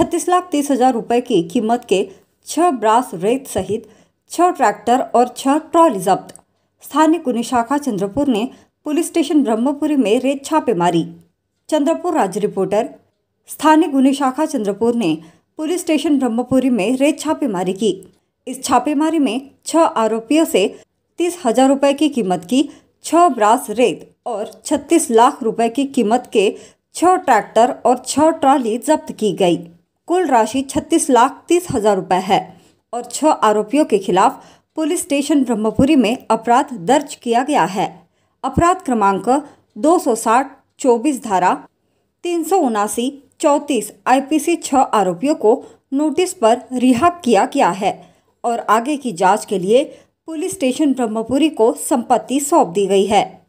छत्तीस लाख तीस हजार रुपये की कीमत के छह ब्रास रेत सहित छह ट्रैक्टर और छह ट्रॉली जब्त स्थानीय कुनी शाखा चंद्रपुर ने पुलिस स्टेशन ब्रह्मपुरी में रेत छापेमारी चंद्रपुर राज्य रिपोर्टर स्थानीय गुनी शाखा चंद्रपुर ने पुलिस स्टेशन ब्रह्मपुरी में रेत छापेमारी की इस छापेमारी में छह आरोपियों से तीस हजार रुपये की कीमत की छह ब्रास रेत और छत्तीस लाख रुपए की कीमत के छह ट्रैक्टर और छह ट्रॉली जब्त की गई कुल राशि छत्तीस लाख तीस हजार रुपये है और छह आरोपियों के खिलाफ पुलिस स्टेशन ब्रह्मपुरी में अपराध दर्ज किया गया है अपराध क्रमांक दो सौ साठ चौबीस धारा तीन सौ उनासी चौंतीस सी छः आरोपियों को नोटिस पर रिहा किया गया है और आगे की जांच के लिए पुलिस स्टेशन ब्रह्मपुरी को संपत्ति सौंप दी गई है